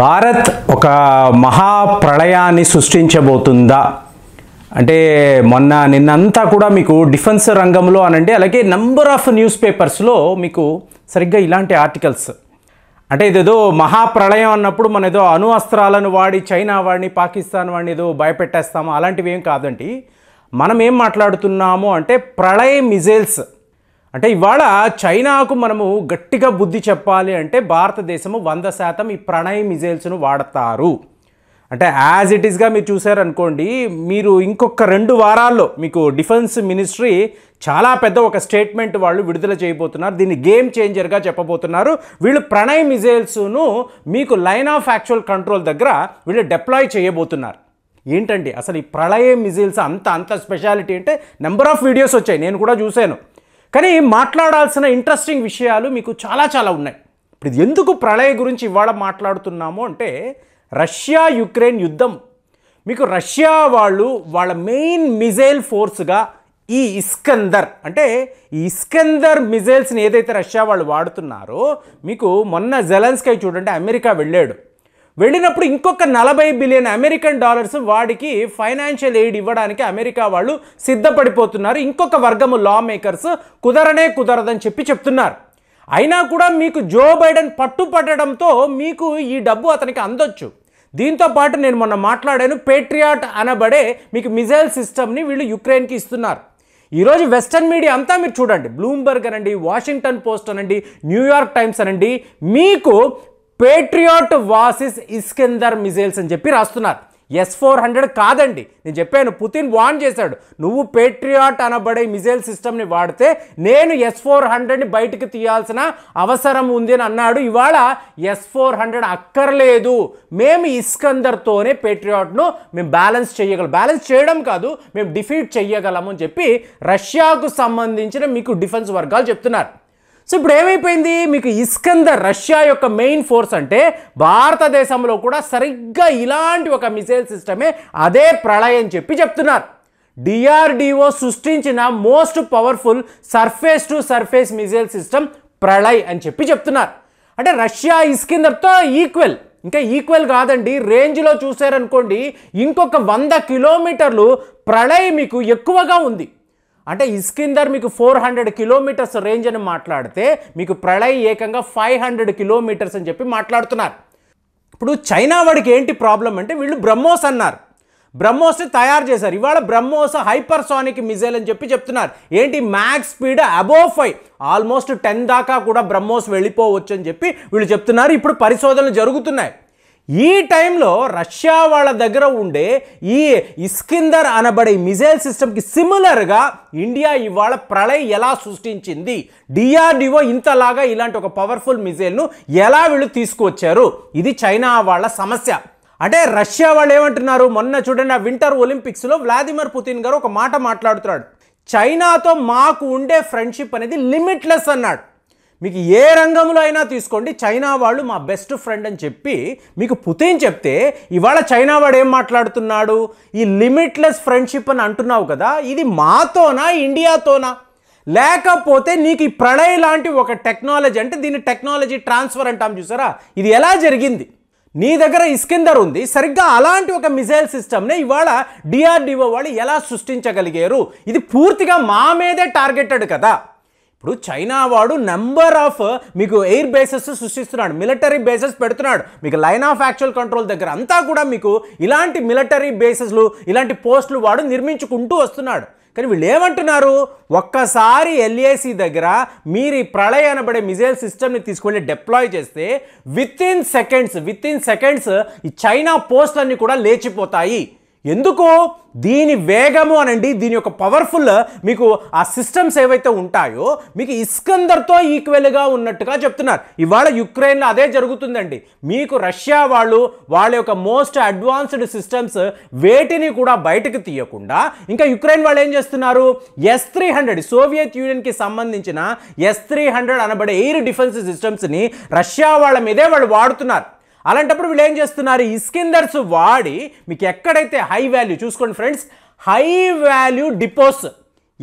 భారత్ ఒక మహాప్రళయాన్ని సృష్టించబోతుందా అంటే మొన్న నిన్నంతా కూడా మీకు డిఫెన్స్ రంగంలో అనండి అలాగే నంబర్ ఆఫ్ న్యూస్ పేపర్స్లో మీకు సరిగ్గా ఇలాంటి ఆర్టికల్స్ అంటే ఇదేదో మహాప్రళయం అన్నప్పుడు మన ఏదో అణు అస్త్రాలను వాడి చైనా వాడిని పాకిస్తాన్ వాడిని ఏదో భయపెట్టేస్తాము అలాంటివి ఏం కాదండి మనం ఏం మాట్లాడుతున్నాము అంటే ప్రళయ మిజైల్స్ అంటే ఇవాళ చైనాకు మనము గట్టిగా బుద్ధి చెప్పాలి అంటే భారతదేశము వంద శాతం ఈ ప్రణయ్ మిజైల్స్ను వాడతారు అంటే యాజ్ ఇట్ ఈస్గా మీరు చూసారనుకోండి మీరు ఇంకొక రెండు వారాల్లో మీకు డిఫెన్స్ మినిస్ట్రీ చాలా పెద్ద ఒక స్టేట్మెంట్ వాళ్ళు విడుదల చేయబోతున్నారు దీన్ని గేమ్ చేంజర్గా చెప్పబోతున్నారు వీళ్ళు ప్రణయ్ మిజైల్స్ను మీకు లైన్ ఆఫ్ యాక్చువల్ కంట్రోల్ దగ్గర వీళ్ళు డెప్లాయ్ చేయబోతున్నారు ఏంటండి అసలు ఈ ప్రళయ మిజైల్స్ అంత అంత స్పెషాలిటీ అంటే నెంబర్ ఆఫ్ వీడియోస్ వచ్చాయి నేను కూడా చూశాను కానీ మాట్లాడాల్సిన ఇంట్రెస్టింగ్ విషయాలు మీకు చాలా చాలా ఉన్నాయి ఇప్పుడు ఇది ఎందుకు ప్రళయ గురించి ఇవాళ మాట్లాడుతున్నాము అంటే రష్యా యుక్రెయిన్ యుద్ధం మీకు రష్యా వాళ్ళు వాళ్ళ మెయిన్ మిజైల్ ఫోర్స్గా ఈ ఇస్కందర్ అంటే ఈ ఇస్కందర్ మిజైల్స్ని ఏదైతే రష్యా వాళ్ళు వాడుతున్నారో మీకు మొన్న జెలెన్స్కై చూడండి అమెరికా వెళ్ళాడు వెళ్ళినప్పుడు ఇంకొక నలభై బిలియన్ అమెరికన్ డాలర్స్ వాడికి ఫైనాన్షియల్ ఎయిడ్ ఇవ్వడానికి అమెరికా వాళ్ళు సిద్ధపడిపోతున్నారు ఇంకొక వర్గము లా మేకర్స్ కుదరనే కుదరదని చెప్పి చెప్తున్నారు అయినా కూడా మీకు జో బైడెన్ పట్టుపట్టడంతో మీకు ఈ డబ్బు అతనికి అందొచ్చు దీంతో పాటు నేను మొన్న మాట్లాడాను పేట్రియాట్ అనబడే మీకు మిజైల్ సిస్టమ్ని వీళ్ళు యుక్రెయిన్కి ఇస్తున్నారు ఈరోజు వెస్టర్న్ మీడియా అంతా మీరు చూడండి బ్లూంబర్గ్ అనండి వాషింగ్టన్ పోస్ట్ అనండి న్యూయార్క్ టైమ్స్ అనండి మీకు పేట్రియాట్ వాసిస్ ఇస్కెందర్ మిజైల్స్ అని చెప్పి రాస్తున్నారు ఎస్ ఫోర్ హండ్రెడ్ కాదండి నేను చెప్పాను పుతిన్ వాన్ చేశాడు నువ్వు పేట్రియాట్ అనబడే మిజైల్ సిస్టమ్ని వాడితే నేను ఎస్ ఫోర్ హండ్రెడ్ని బయటకు తీయాల్సిన అవసరం ఉంది అని అన్నాడు ఇవాళ ఎస్ ఫోర్ హండ్రెడ్ అక్కర్లేదు మేము ఇస్కందర్తోనే పేట్రియాట్ను మేము బ్యాలెన్స్ చేయగలం బ్యాలెన్స్ చేయడం కాదు మేము డిఫీట్ చేయగలము అని చెప్పి రష్యాకు సంబంధించిన మీకు డిఫెన్స్ వర్గాలు చెప్తున్నారు సో ఇప్పుడు ఏమైపోయింది మీకు ఇస్కందర్ రష్యా యొక్క మెయిన్ ఫోర్స్ అంటే భారతదేశంలో కూడా సరిగ్గా ఇలాంటి ఒక మిసైల్ సిస్టమే అదే ప్రళయం అని చెప్పి చెప్తున్నారు డిఆర్డిఓ సృష్టించిన most powerful surface to surface missile system Pralay అని చెప్పి చెప్తున్నారు అంటే రష్యా ఇస్కిందర్తో ఈక్వల్ ఇంకా ఈక్వల్ కాదండి రేంజ్లో చూసారనుకోండి ఇంకొక వంద కిలోమీటర్లు ప్రళయ్ మీకు ఎక్కువగా ఉంది అంటే ఇస్కిందర్ మీకు ఫోర్ హండ్రెడ్ కిలోమీటర్స్ రేంజ్ అని మాట్లాడితే మీకు ప్రళయ ఏకంగా ఫైవ్ హండ్రెడ్ కిలోమీటర్స్ అని చెప్పి మాట్లాడుతున్నారు ఇప్పుడు చైనా వాడికి ఏంటి ప్రాబ్లం అంటే వీళ్ళు బ్రహ్మోస్ అన్నారు బ్రహ్మోస్ని తయారు చేశారు ఇవాళ బ్రహ్మోస్ హైపర్సానిక్ మిజైల్ అని చెప్పి చెప్తున్నారు ఏంటి max speed above five almost ten దాకా కూడా బ్రహ్మోస్ వెళ్ళిపోవచ్చు అని చెప్పి వీళ్ళు చెప్తున్నారు ఇప్పుడు పరిశోధనలు జరుగుతున్నాయి ఈ టైంలో రష్యా వాళ్ళ దగ్గర ఉండే ఈ ఇస్కిందర్ అనబడే మిజైల్ సిస్టమ్కి సిమిలర్గా ఇండియా ఇవాళ ప్రళయం ఎలా సృష్టించింది డిఆర్డిఓ ఇంతలాగా ఇలాంటి ఒక పవర్ఫుల్ మిజైల్ను ఎలా వీళ్ళు తీసుకువచ్చారు ఇది చైనా వాళ్ళ సమస్య అంటే రష్యా వాళ్ళు ఏమంటున్నారు మొన్న చూడండి ఆ వింటర్ ఒలింపిక్స్లో వ్లాదిమిర్ పుతిన్ గారు ఒక మాట మాట్లాడుతున్నాడు చైనాతో మాకు ఉండే ఫ్రెండ్షిప్ అనేది లిమిట్లెస్ అన్నాడు మీకు ఏ రంగంలో అయినా తీసుకోండి చైనా వాళ్ళు మా బెస్ట్ ఫ్రెండ్ అని చెప్పి మీకు పుతేం చెప్తే ఇవాళ చైనా వాడు ఏం మాట్లాడుతున్నాడు ఈ లిమిట్లెస్ ఫ్రెండ్షిప్ అని అంటున్నావు కదా ఇది మాతోనా ఇండియాతోనా లేకపోతే నీకు ఈ ప్రళయ్ లాంటి ఒక టెక్నాలజీ అంటే దీన్ని టెక్నాలజీ ట్రాన్స్ఫర్ అంటాం చూసారా ఇది ఎలా జరిగింది నీ దగ్గర ఇస్కిందర్ ఉంది సరిగ్గా అలాంటి ఒక మిసైల్ సిస్టమ్ని ఇవాళ డిఆర్డిఓ వాళ్ళు ఎలా సృష్టించగలిగారు ఇది పూర్తిగా మా మీదే టార్గెటెడ్ కదా ఇప్పుడు చైనా వాడు నెంబర్ ఆఫ్ మీకు ఎయిర్ బేసెస్ సృష్టిస్తున్నాడు మిలిటరీ బేసెస్ పెడుతున్నాడు మీకు లైన్ ఆఫ్ యాక్చువల్ కంట్రోల్ దగ్గర అంతా కూడా మీకు ఇలాంటి మిలిటరీ బేసెస్లు ఇలాంటి పోస్టులు వాడు నిర్మించుకుంటూ వస్తున్నాడు కానీ వీళ్ళు ఏమంటున్నారు ఒక్కసారి ఎల్ఏసి దగ్గర మీరు ఈ ప్రళయ అనబడే మిజైల్ సిస్టమ్ని తీసుకువెళ్ళి డిప్లాయ్ చేస్తే within seconds within seconds ఈ చైనా పోస్ట్లన్నీ కూడా లేచిపోతాయి ఎందుకు దీని వేగము అనండి దీని యొక్క పవర్ఫుల్ మీకు ఆ సిస్టమ్స్ ఏవైతే ఉంటాయో మీకు ఇస్కందర్తో ఈక్వెల్గా ఉన్నట్టుగా చెప్తున్నారు ఇవాళ యుక్రెయిన్లో అదే జరుగుతుందండి మీకు రష్యా వాళ్ళు వాళ్ళ యొక్క మోస్ట్ అడ్వాన్స్డ్ సిస్టమ్స్ వేటిని కూడా బయటకు తీయకుండా ఇంకా యుక్రెయిన్ వాళ్ళు ఏం చేస్తున్నారు ఎస్ త్రీ హండ్రెడ్ సోవియత్ యూనియన్కి సంబంధించిన ఎస్ త్రీ హండ్రెడ్ అనబడే ఎయిర్ డిఫెన్స్ సిస్టమ్స్ని రష్యా వాళ్ళ మీదే వాళ్ళు వాడుతున్నారు అలాంటప్పుడు వీళ్ళు ఏం చేస్తున్నారు ఇస్కిందర్స్ వాడి మీకు ఎక్కడైతే హై వాల్యూ చూసుకోండి ఫ్రెండ్స్ హై వాల్యూ డిపోస్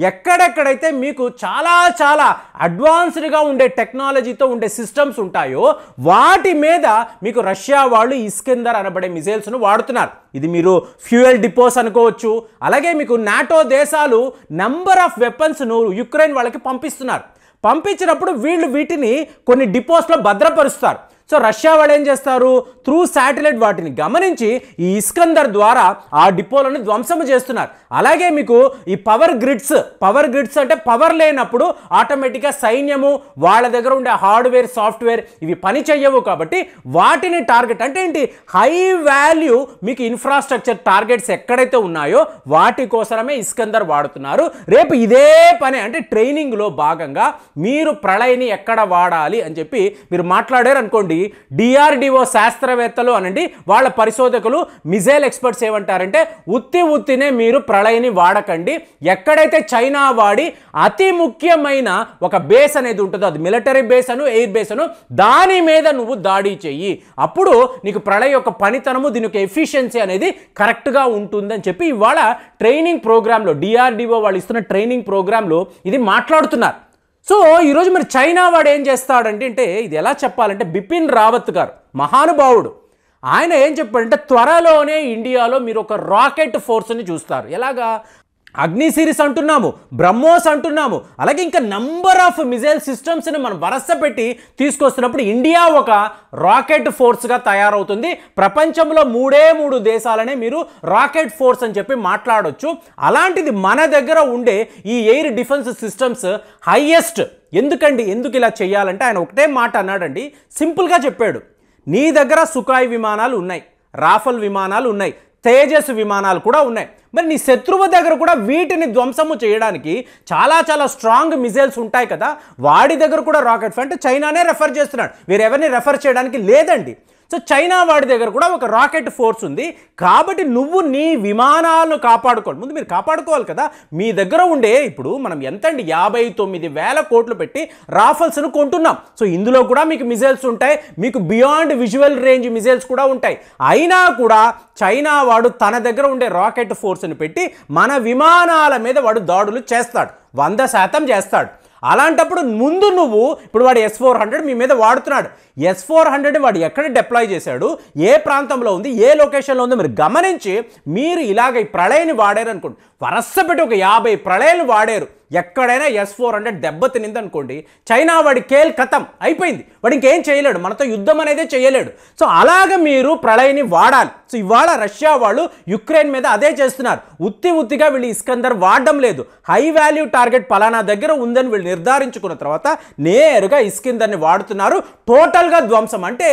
ఎక్కడెక్కడైతే మీకు చాలా చాలా అడ్వాన్స్డ్గా ఉండే టెక్నాలజీతో ఉండే సిస్టమ్స్ ఉంటాయో వాటి మీద మీకు రష్యా వాళ్ళు ఇస్కిందర్ అనబడే మిజైల్స్ను వాడుతున్నారు ఇది మీరు ఫ్యూయల్ డిపోస్ అనుకోవచ్చు అలాగే మీకు నాటో దేశాలు నంబర్ ఆఫ్ వెపన్స్ను యుక్రెయిన్ వాళ్ళకి పంపిస్తున్నారు పంపించినప్పుడు వీళ్ళు వీటిని కొన్ని డిపోస్లో భద్రపరుస్తారు సో రష్యా వాళ్ళు ఏం చేస్తారు త్రూ శాటిలైట్ వాటిని గమనించి ఈ ఇస్కందర్ ద్వారా ఆ డిపోలను ధ్వంసము చేస్తున్నారు అలాగే మీకు ఈ పవర్ గ్రిడ్స్ పవర్ గ్రిడ్స్ అంటే పవర్ లేనప్పుడు ఆటోమేటిక్గా సైన్యము వాళ్ళ దగ్గర ఉండే హార్డ్వేర్ సాఫ్ట్వేర్ ఇవి పని చెయ్యవు కాబట్టి వాటిని టార్గెట్ అంటే ఏంటి హై వాల్యూ మీకు ఇన్ఫ్రాస్ట్రక్చర్ టార్గెట్స్ ఎక్కడైతే ఉన్నాయో వాటి కోసమే ఇస్కందర్ వాడుతున్నారు రేపు ఇదే పని అంటే ట్రైనింగ్లో భాగంగా మీరు ప్రళయని ఎక్కడ వాడాలి అని చెప్పి మీరు మాట్లాడారు అనుకోండి డిఆర్డిఓ శాస్త్రవేత్తలు అనండి వాళ్ళ పరిశోధకులు మిజైల్ ఎక్స్పర్ట్స్ ఏమంటారంటే ఉత్తి ఉత్తినే మీరు ప్రళయని వాడకండి ఎక్కడైతే చైనా వాడి అతి ముఖ్యమైన ఒక బేస్ అనేది ఉంటుందో అది మిలిటరీ బేస్ అను ఎయిర్ బేస్ అను దాని మీద నువ్వు దాడి చెయ్యి అప్పుడు నీకు ప్రళయ యొక్క పనితనము దీని యొక్క ఎఫిషియన్సీ అనేది కరెక్ట్గా ఉంటుందని చెప్పి ఇవాళ ట్రైనింగ్ ప్రోగ్రాంలో డిఆర్డిఓ వాళ్ళు ఇస్తున్న ట్రైనింగ్ ప్రోగ్రాంలో ఇది మాట్లాడుతున్నారు సో ఈరోజు మరి చైనా వాడు ఏం చేస్తాడంటే అంటే ఇది ఎలా చెప్పాలంటే బిపిన్ రావత్ గారు మహానుభావుడు ఆయన ఏం చెప్పాడంటే త్వరలోనే ఇండియాలో మీరు ఒక రాకెట్ ఫోర్స్ని చూస్తారు ఎలాగా అగ్ని సిరీస్ అంటున్నాము బ్రహ్మోస్ అంటున్నాము అలాగే ఇంకా నంబర్ ఆఫ్ మిజైల్ సిస్టమ్స్ని మనం వరస పెట్టి తీసుకొస్తున్నప్పుడు ఇండియా ఒక రాకెట్ ఫోర్స్గా తయారవుతుంది ప్రపంచంలో మూడే మూడు దేశాలనే మీరు రాకెట్ ఫోర్స్ అని చెప్పి మాట్లాడవచ్చు అలాంటిది మన దగ్గర ఉండే ఈ ఎయిర్ డిఫెన్స్ సిస్టమ్స్ హయ్యెస్ట్ ఎందుకండి ఎందుకు ఇలా చేయాలంటే ఆయన ఒకటే మాట అన్నాడండి సింపుల్గా చెప్పాడు నీ దగ్గర సుఖాయ్ విమానాలు ఉన్నాయి రాఫల్ విమానాలు ఉన్నాయి తేజస్ విమానాలు కూడా ఉన్నాయి మరి నీ శత్రువు దగ్గర కూడా వీటిని ధ్వంసము చేయడానికి చాలా చాలా స్ట్రాంగ్ మిజైల్స్ ఉంటాయి కదా వాడి దగ్గర కూడా రాకెట్ అంటే చైనానే రెఫర్ చేస్తున్నాడు వీరెవరిని రెఫర్ చేయడానికి లేదండి సో చైనా వాడి దగ్గర కూడా ఒక రాకెట్ ఫోర్స్ ఉంది కాబట్టి నువ్వు నీ విమానాలను కాపాడుకోవాలి ముందు మీరు కాపాడుకోవాలి కదా మీ దగ్గర ఉండే ఇప్పుడు మనం ఎంత అండి యాభై తొమ్మిది వేల కోట్లు పెట్టి రాఫల్స్ను కొంటున్నాం సో ఇందులో కూడా మీకు మిజైల్స్ ఉంటాయి మీకు బియాండ్ విజువల్ రేంజ్ మిజైల్స్ కూడా ఉంటాయి అయినా కూడా చైనా వాడు తన దగ్గర ఉండే రాకెట్ ఫోర్స్ని పెట్టి మన విమానాల మీద వాడు దాడులు చేస్తాడు వంద శాతం చేస్తాడు అలాంటప్పుడు ముందు నువ్వు ఇప్పుడు వాడు ఎస్ ఫోర్ హండ్రెడ్ మీ మీద వాడుతున్నాడు ఎస్ ఫోర్ హండ్రెడ్ వాడు ఎక్కడ డిప్లాయ్ చేశాడు ఏ ప్రాంతంలో ఉంది ఏ లొకేషన్లో ఉందో మీరు గమనించి మీరు ఇలాగ ఈ ప్రళయని వాడారు అనుకోండి వరస పెట్టి ఒక యాభై ప్రళయాలు వాడారు ఎక్కడైనా ఎస్ ఫోర్ హండ్రెడ్ దెబ్బతినింది అనుకోండి చైనా వాడి కేల్ కథం అయిపోయింది వాడు ఇంకేం చేయలేడు మనతో యుద్ధం అనేది చేయలేడు సో అలాగ మీరు ప్రళయని వాడాలి సో ఇవాళ రష్యా వాళ్ళు యుక్రెయిన్ మీద అదే చేస్తున్నారు ఉత్తి ఉత్తిగా వీళ్ళు ఇస్కందర్ వాడడం లేదు హై వాల్యూ టార్గెట్ పలానా దగ్గర ఉందని వీళ్ళు నిర్ధారించుకున్న తర్వాత నేరుగా ఇస్కిందర్ని వాడుతున్నారు టోటల్గా ధ్వంసం అంటే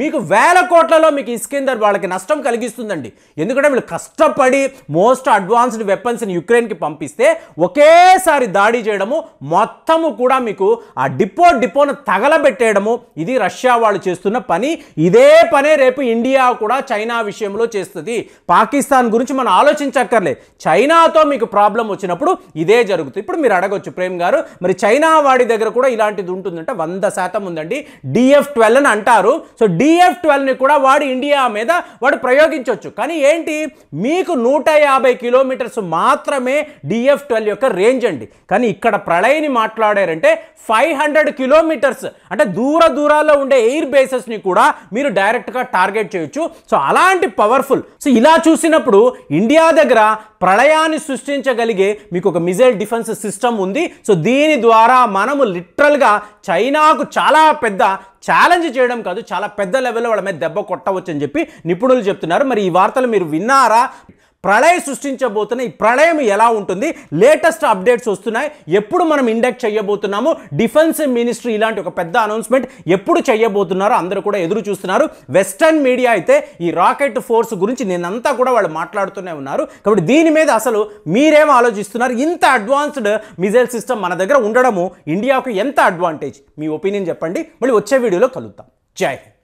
మీకు వేల కోట్లలో మీకు ఇస్కిందర్ వాళ్ళకి నష్టం కలిగిస్తుందండి ఎందుకంటే వీళ్ళు కష్టపడి మోస్ట్ అడ్వాన్స్డ్ వెపన్స్ని యుక్రెయిన్కి పంపిస్తే ఒకేసారి ఒకేసారి దాడి చేయడము మొత్తము కూడా మీకు ఆ డిపో డిపోను తగలబెట్టేయడము ఇది రష్యా వాళ్ళు చేస్తున్న పని ఇదే పనే రేపు ఇండియా కూడా చైనా విషయంలో చేస్తుంది పాకిస్తాన్ గురించి మనం ఆలోచించక్కర్లే చైనాతో మీకు ప్రాబ్లం వచ్చినప్పుడు ఇదే జరుగుతుంది ఇప్పుడు మీరు అడగొచ్చు ప్రేమ్ గారు మరి చైనా వాడి దగ్గర కూడా ఇలాంటిది ఉంటుందంటే వంద శాతం ఉందండి డిఎఫ్ ట్వెల్వ్ అని అంటారు సో డిఎఫ్ ట్వెల్వ్ని కూడా వాడు ఇండియా మీద వాడు ప్రయోగించవచ్చు కానీ ఏంటి మీకు నూట యాభై కిలోమీటర్స్ మాత్రమే డిఎఫ్ ట్వెల్వ్ యొక్క రేంజ్ అండి కానీ ఇక్కడ ప్రళయని మాట్లాడారంటే ఫైవ్ హండ్రెడ్ కిలోమీటర్స్ అంటే దూర దూరాల్లో ఉండే ఎయిర్ బేసెస్ని కూడా మీరు డైరెక్ట్గా టార్గెట్ చేయొచ్చు సో అలాంటి పవర్ఫుల్ సో ఇలా చూసినప్పుడు ఇండియా దగ్గర ప్రళయాన్ని సృష్టించగలిగే మీకు ఒక మిజైల్ డిఫెన్స్ సిస్టమ్ ఉంది సో దీని ద్వారా మనము లిటరల్గా చైనాకు చాలా పెద్ద ఛాలెంజ్ చేయడం కాదు చాలా పెద్ద లెవెల్లో వాళ్ళ మీద దెబ్బ కొట్టవచ్చు అని చెప్పి నిపుణులు చెప్తున్నారు మరి ఈ వార్తలు మీరు విన్నారా ప్రళయం సృష్టించబోతున్న ఈ ప్రళయం ఎలా ఉంటుంది లేటెస్ట్ అప్డేట్స్ వస్తున్నాయి ఎప్పుడు మనం ఇండెక్ట్ చేయబోతున్నాము డిఫెన్స్ మినిస్ట్రీ ఇలాంటి ఒక పెద్ద అనౌన్స్మెంట్ ఎప్పుడు చేయబోతున్నారో అందరూ కూడా ఎదురు చూస్తున్నారు వెస్టర్న్ మీడియా అయితే ఈ రాకెట్ ఫోర్స్ గురించి నేనంతా కూడా వాళ్ళు మాట్లాడుతూనే ఉన్నారు కాబట్టి దీని మీద అసలు మీరేం ఆలోచిస్తున్నారు ఇంత అడ్వాన్స్డ్ మిజైల్ సిస్టమ్ మన దగ్గర ఉండడము ఇండియాకు ఎంత అడ్వాంటేజ్ మీ ఒపీనియన్ చెప్పండి మళ్ళీ వచ్చే వీడియోలో కలుద్దాం జై హింద్